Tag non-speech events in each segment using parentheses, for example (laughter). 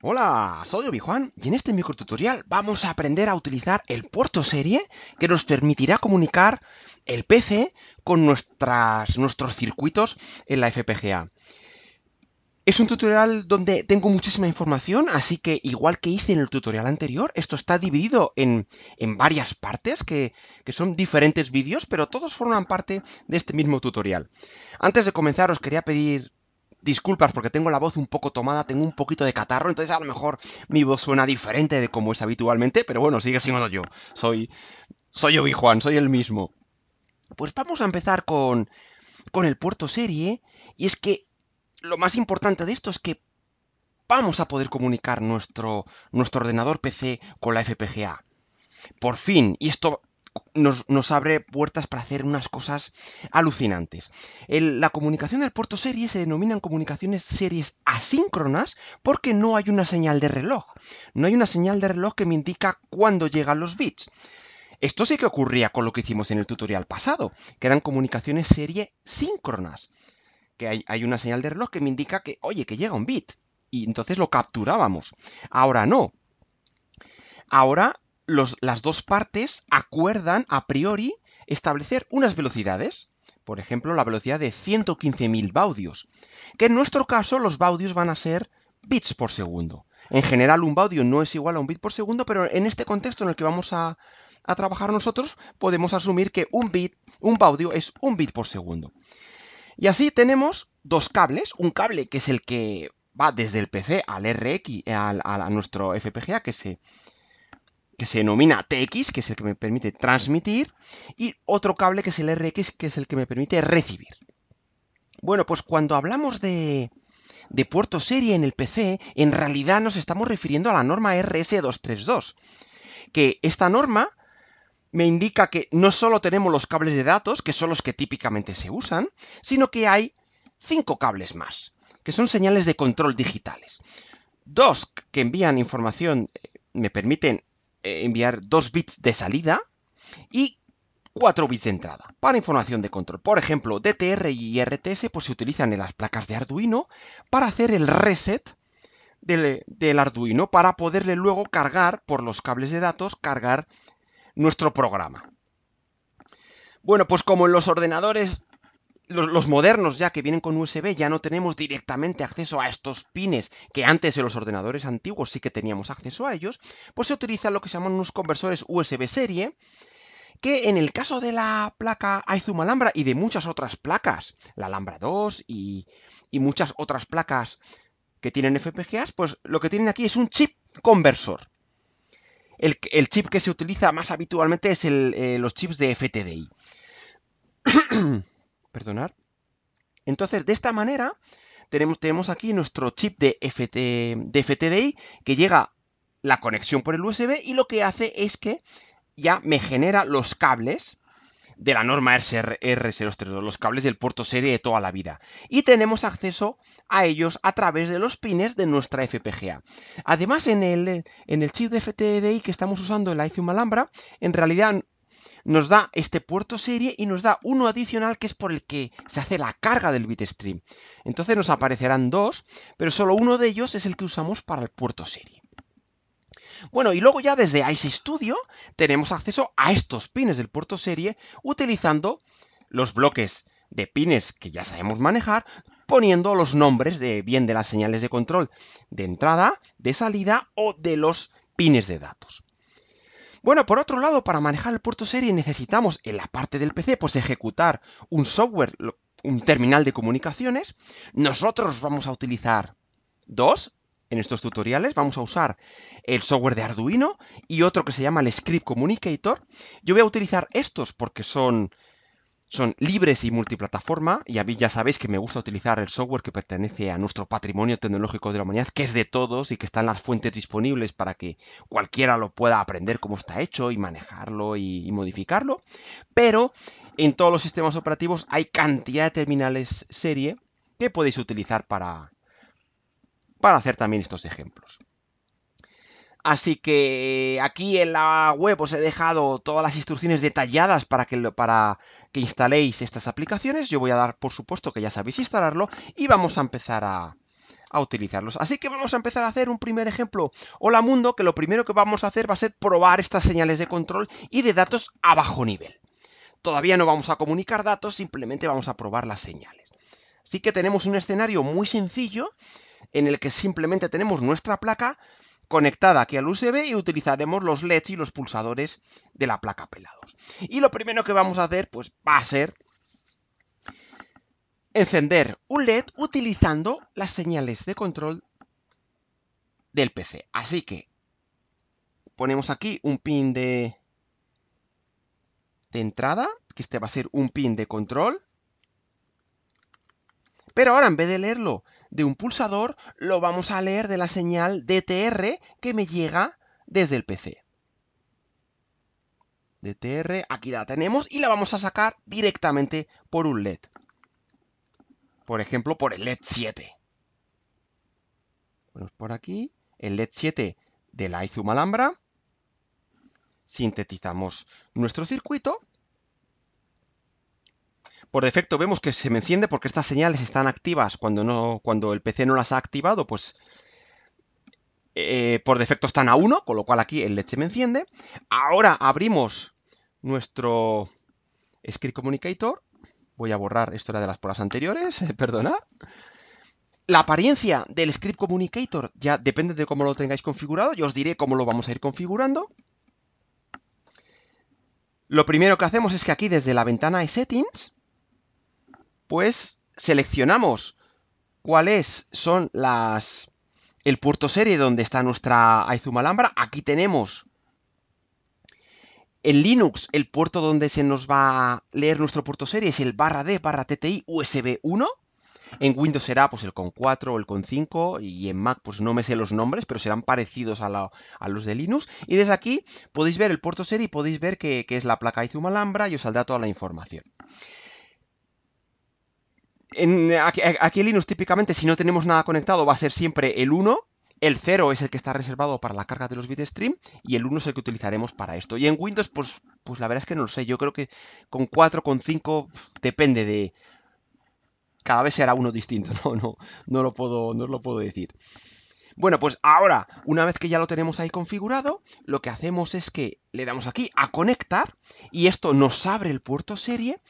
Hola, soy Obi-Juan y en este microtutorial vamos a aprender a utilizar el puerto serie que nos permitirá comunicar el PC con nuestras, nuestros circuitos en la FPGA. Es un tutorial donde tengo muchísima información, así que igual que hice en el tutorial anterior, esto está dividido en, varias partes, que, que son diferentes vídeos, pero todos forman parte de este mismo tutorial. Antes de comenzar os quería pedir disculpas porque tengo la voz un poco tomada, tengo un poquito de catarro, entonces a lo mejor mi voz suena diferente de como es habitualmente, pero bueno, sigue siendo yo. Soy soy Obi-Juan, soy el mismo. Pues vamos a empezar con con el puerto serie y es que lo más importante de esto es que vamos a poder comunicar nuestro nuestro ordenador PC con la FPGA. Por fin, y esto nos, abre puertas para hacer unas cosas alucinantes. la comunicación del puerto serie se denominan comunicaciones series asíncronas porque no hay una señal de reloj. No hay una señal de reloj que me indica cuándo llegan los bits. Esto sí que ocurría con lo que hicimos en el tutorial pasado, que eran comunicaciones serie síncronas. Que hay una señal de reloj que me indica que, oye, que llega un bit. Y entonces lo capturábamos. Ahora no. Ahora las dos partes acuerdan a priori establecer unas velocidades, por ejemplo, la velocidad de 115.000 baudios, que en nuestro caso los baudios van a ser bits por segundo. En general un baudio no es igual a un bit por segundo, pero en este contexto en el que vamos a, trabajar nosotros, podemos asumir que un bit, un baudio es un bit por segundo. Y así tenemos dos cables, un cable que es el que va desde el PC al RX, al, a nuestro FPGA, que se, que se denomina TX, que es el que me permite transmitir, y otro cable que es el RX, que es el que me permite recibir. Bueno, pues cuando hablamos de, de puerto serie en el PC, en realidad nos estamos refiriendo a la norma RS232, que esta norma me indica que no solo tenemos los cables de datos, que son los que típicamente se usan, sino que hay cinco cables más, que son señales de control digitales. Dos que envían información, eh, me permiten eh, enviar 2 bits de salida y 4 bits de entrada para información de control. Por ejemplo, DTR y RTS pues, se utilizan en las placas de Arduino para hacer el reset del, del, Arduino para poderle luego cargar por los cables de datos, cargar nuestro programa. Bueno, pues como en los ordenadores los, modernos ya que vienen con USB ya no tenemos directamente acceso a estos pines que antes en los ordenadores antiguos sí que teníamos acceso a ellos, pues se utilizan lo que se llaman unos conversores USB serie que en el caso de la placa Aizuma Alhambra y de muchas otras placas, la Alhambra 2 y, muchas otras placas que tienen FPGAs, pues lo que tienen aquí es un chip conversor. El, chip que se utiliza más habitualmente es eh, los chips de FTDI. (clears throat) Perdonar. Entonces, de esta manera, tenemos, aquí nuestro chip de, FTDI que llega la conexión por el USB y lo que hace es que ya me genera los cables de la norma R032, los cables del puerto serie de toda la vida. Y tenemos acceso a ellos a través de los pines de nuestra FPGA. Además, en el, chip de FTDI que estamos usando en la Icium Alhambra, en realidad nos da este puerto serie y nos da uno adicional que es por el que se hace la carga del bitstream. Entonces nos aparecerán dos, pero solo uno de ellos es el que usamos para el puerto serie. Bueno, y luego ya desde Ice Studio tenemos acceso a estos pines del puerto serie utilizando los bloques de pines que ya sabemos manejar, poniendo los nombres de bien de las señales de control de entrada, de salida o de los pines de datos. Bueno, por otro lado, para manejar el puerto serie necesitamos en la parte del PC pues ejecutar un software, un terminal de comunicaciones. Nosotros vamos a utilizar dos en estos tutoriales. Vamos a usar el software de Arduino y otro que se llama el Script Communicator. Yo voy a utilizar estos porque son son libres y multiplataforma, y a mí ya sabéis que me gusta utilizar el software que pertenece a nuestro patrimonio tecnológico de la humanidad, que es de todos y que están las fuentes disponibles para que cualquiera lo pueda aprender cómo está hecho y manejarlo y, modificarlo, pero en todos los sistemas operativos hay cantidad de terminales serie que podéis utilizar para, para hacer también estos ejemplos. Así que aquí en la web os he dejado todas las instrucciones detalladas para que, para instaléis estas aplicaciones. Yo voy a dar por supuesto que ya sabéis instalarlo y vamos a empezar a, a utilizarlos. Así que vamos a empezar a hacer un primer ejemplo. Hola mundo, que lo primero que vamos a hacer va a ser probar estas señales de control y de datos a bajo nivel. Todavía no vamos a comunicar datos, simplemente vamos a probar las señales. Así que tenemos un escenario muy sencillo en el que simplemente tenemos nuestra placa conectada aquí al USB y utilizaremos los LEDs y los pulsadores de la placa pelados. Y lo primero que vamos a hacer pues va a ser encender un LED utilizando las señales de control del PC. Así que ponemos aquí un pin de, de entrada, que este va a ser un pin de control. Pero ahora en vez de leerlo de un pulsador lo vamos a leer de la señal DTR que me llega desde el PC. DTR, aquí la tenemos y la vamos a sacar directamente por un LED. Por ejemplo, por el LED 7. Ponemos por aquí, el LED 7 de la Izum Alhambra. Sintetizamos nuestro circuito por defecto vemos que se me enciende porque estas señales están activas cuando, no, cuando el PC no las ha activado, pues eh, por defecto están a 1, con lo cual aquí el LED se me enciende. Ahora abrimos nuestro Script Communicator. Voy a borrar, esto era de las pruebas anteriores, (laughs) perdonad. La apariencia del Script Communicator ya depende de cómo lo tengáis configurado. Yo os diré cómo lo vamos a ir configurando. Lo primero que hacemos es que aquí desde la ventana de Settings pues seleccionamos cuáles son las el puerto serie donde está nuestra Aizuma Alhambra. Aquí tenemos en Linux el puerto donde se nos va a leer nuestro puerto serie es el barra D barra TTI USB 1. En Windows será pues el con 4 o el con 5 y en Mac pues no me sé los nombres, pero serán parecidos a, los de Linux. Y desde aquí podéis ver el puerto serie y podéis ver que, es la placa Izuma Alhambra y os saldrá toda la información aquí, en Linux típicamente si no tenemos nada conectado va a ser siempre el 1, el 0 es el que está reservado para la carga de los bitstream y el 1 es el que utilizaremos para esto. Y en Windows, pues, pues, la verdad es que no lo sé. Yo creo que con 4, con 5, depende de... Cada vez será uno distinto, (laughs) no, no, no, lo puedo, no lo puedo decir. Bueno, pues ahora, una vez que ya lo tenemos ahí configurado, lo que hacemos es que le damos aquí a conectar y esto nos abre el puerto serie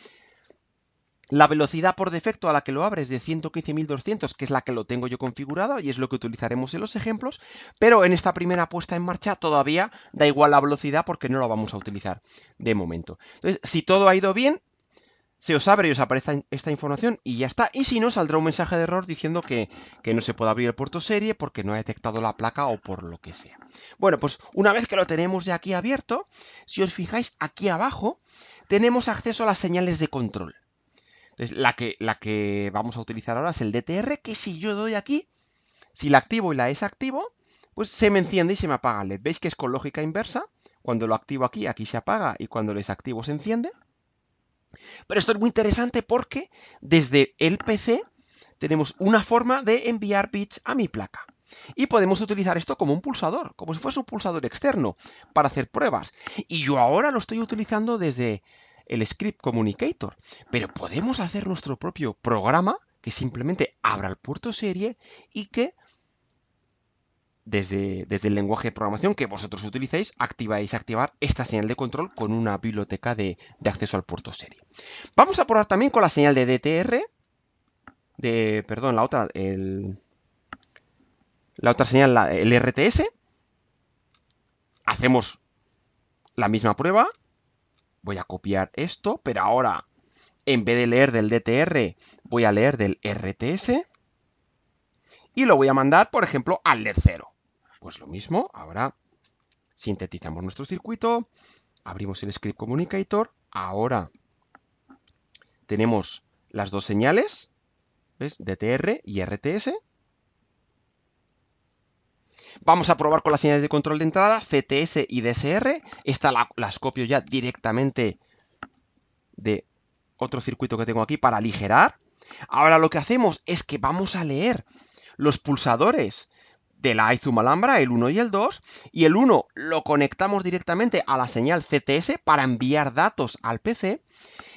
la velocidad por defecto a la que lo abre es de 115.200, que es la que lo tengo yo configurado y es lo que utilizaremos en los ejemplos, pero en esta primera puesta en marcha todavía da igual la velocidad porque no la vamos a utilizar de momento. Entonces, si todo ha ido bien, se os abre y os aparece esta información y ya está. Y si no, saldrá un mensaje de error diciendo que, no se puede abrir el puerto serie porque no ha detectado la placa o por lo que sea. Bueno, pues una vez que lo tenemos de aquí abierto, si os fijáis aquí abajo, tenemos acceso a las señales de control la que, la que vamos a utilizar ahora es el DTR, que si yo doy aquí, si la activo y la desactivo, pues se me enciende y se me apaga el LED. ¿Veis que es con lógica inversa? Cuando lo activo aquí, aquí se apaga y cuando lo desactivo se enciende. Pero esto es muy interesante porque desde el PC tenemos una forma de enviar bits a mi placa. Y podemos utilizar esto como un pulsador, como si fuese un pulsador externo, para hacer pruebas. Y yo ahora lo estoy utilizando desde, el script communicator, pero podemos hacer nuestro propio programa que simplemente abra el puerto serie y que desde, desde, el lenguaje de programación que vosotros utilizáis, activáis activar esta señal de control con una biblioteca de, acceso al puerto serie. Vamos a probar también con la señal de DTR, de, perdón, la otra, el, la otra señal, el RTS. Hacemos la misma prueba, voy a copiar esto, pero ahora, en vez de leer del DTR, voy a leer del RTS y lo voy a mandar, por ejemplo, al LED 0. Pues lo mismo, ahora sintetizamos nuestro circuito, abrimos el script communicator, ahora tenemos las dos señales, ¿ves? DTR y RTS, Vamos a probar con las señales de control de entrada, CTS y DSR. Esta la, las copio ya directamente de otro circuito que tengo aquí para aligerar. Ahora lo que hacemos es que vamos a leer los pulsadores de la iZoom Alhambra, el 1 y el 2, y el 1 lo conectamos directamente a la señal CTS para enviar datos al PC,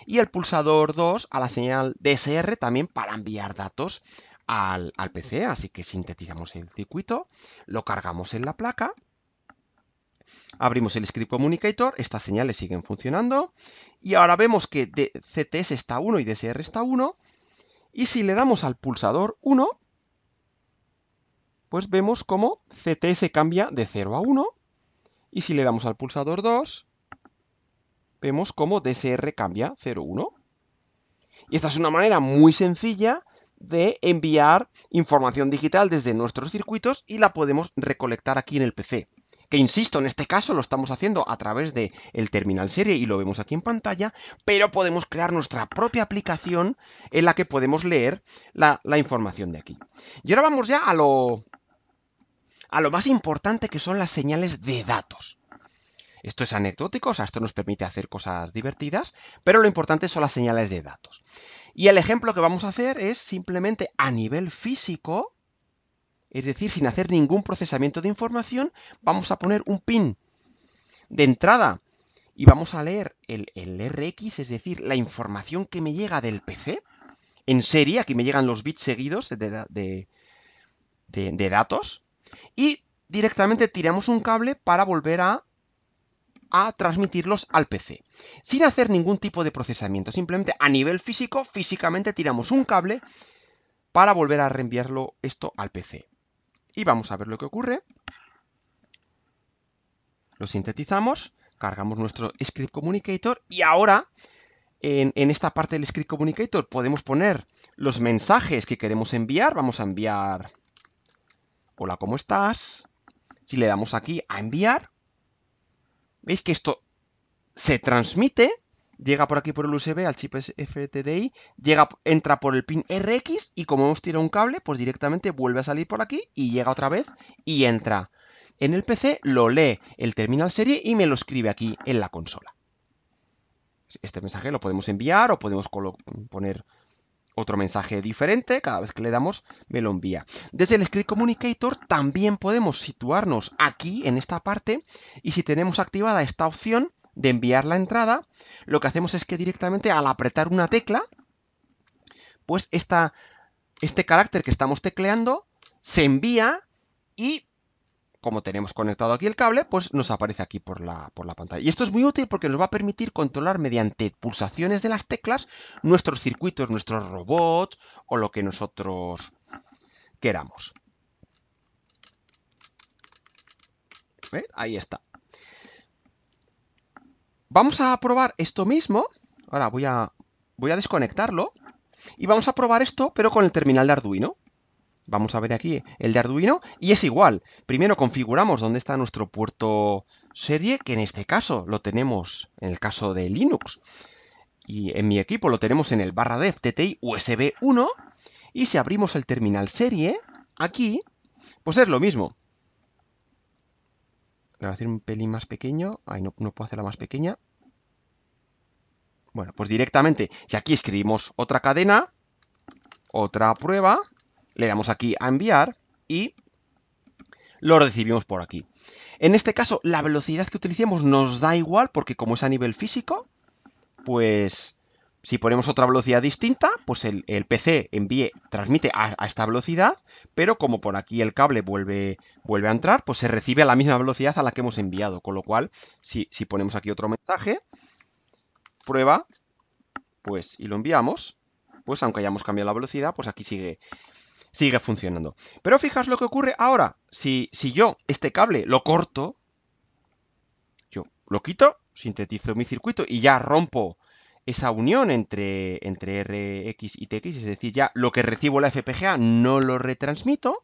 y el pulsador 2 a la señal DSR también para enviar datos al, PC. Así que sintetizamos el circuito, lo cargamos en la placa Abrimos el script communicator, estas señales siguen funcionando y ahora vemos que de CTS está 1 y DSR está 1 y si le damos al pulsador 1, pues vemos cómo CTS cambia de 0 a 1 y si le damos al pulsador 2, vemos cómo DSR cambia 0 1. Y esta es una manera muy sencilla de enviar información digital desde nuestros circuitos y la podemos recolectar aquí en el PC. Que insisto, en este caso lo estamos haciendo a través del el terminal serie y lo vemos aquí en pantalla, pero podemos crear nuestra propia aplicación en la que podemos leer la, información de aquí. Y ahora vamos ya a lo, a lo más importante que son las señales de datos. Esto es anecdótico, o sea, esto nos permite hacer cosas divertidas, pero lo importante son las señales de datos. Y el ejemplo que vamos a hacer es simplemente a nivel físico, es decir, sin hacer ningún procesamiento de información, vamos a poner un pin de entrada y vamos a leer el, RX, es decir, la información que me llega del PC, en serie, aquí me llegan los bits seguidos de datos, y directamente tiramos un cable para volver a a transmitirlos al PC, sin hacer ningún tipo de procesamiento, simplemente a nivel físico, físicamente tiramos un cable para volver a reenviarlo esto al PC. Y vamos a ver lo que ocurre. Lo sintetizamos, cargamos nuestro script communicator y ahora en, esta parte del script communicator podemos poner los mensajes que queremos enviar. Vamos a enviar hola, ¿cómo estás? Si le damos aquí a enviar, Veis que esto se transmite, llega por aquí por el USB al chip FTDI, llega, entra por el pin RX y como hemos tirado un cable, pues directamente vuelve a salir por aquí y llega otra vez y entra. En el PC lo lee el terminal serie y me lo escribe aquí en la consola. Este mensaje lo podemos enviar o podemos poner otro mensaje diferente, cada vez que le damos me lo envía. Desde el Script Communicator también podemos situarnos aquí en esta parte y si tenemos activada esta opción de enviar la entrada, lo que hacemos es que directamente al apretar una tecla, pues esta, este carácter que estamos tecleando se envía y como tenemos conectado aquí el cable, pues nos aparece aquí por la, por la pantalla. Y esto es muy útil porque nos va a permitir controlar mediante pulsaciones de las teclas nuestros circuitos, nuestros robots o lo que nosotros queramos. Ahí está. Vamos a probar esto mismo. Ahora voy a, voy a desconectarlo. Y vamos a probar esto, pero con el terminal de Arduino. Vamos a ver aquí el de Arduino y es igual. Primero configuramos dónde está nuestro puerto serie, que en este caso lo tenemos en el caso de Linux. Y en mi equipo lo tenemos en el barra dev TTI USB 1. Y si abrimos el terminal serie, aquí, pues es lo mismo. Le voy a hacer un pelín más pequeño. Ahí no, no puedo hacerla más pequeña. Bueno, pues directamente, si aquí escribimos otra cadena, otra prueba, le damos aquí a enviar y lo recibimos por aquí. En este caso, la velocidad que utilicemos nos da igual porque como es a nivel físico, pues si ponemos otra velocidad distinta, pues el, PC envíe, transmite a, esta velocidad, pero como por aquí el cable vuelve, vuelve, a entrar, pues se recibe a la misma velocidad a la que hemos enviado. Con lo cual, si, si ponemos aquí otro mensaje, prueba, pues y lo enviamos, pues aunque hayamos cambiado la velocidad, pues aquí sigue sigue funcionando. Pero fijaos lo que ocurre ahora. Si, si yo este cable lo corto, yo lo quito, sintetizo mi circuito y ya rompo esa unión entre, entre RX y TX, es decir, ya lo que recibo la FPGA no lo retransmito,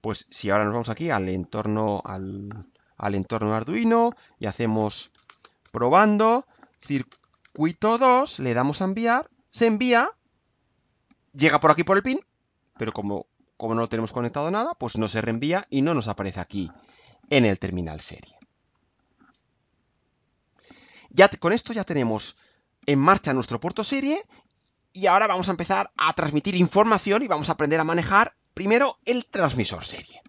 pues si ahora nos vamos aquí al entorno, al, al entorno Arduino y hacemos probando, circuito 2, le damos a enviar, se envía, llega por aquí por el pin, pero como, no lo tenemos conectado nada, pues no se reenvía y no nos aparece aquí en el terminal serie. Ya, con esto ya tenemos en marcha nuestro puerto serie y ahora vamos a empezar a transmitir información y vamos a aprender a manejar primero el transmisor serie.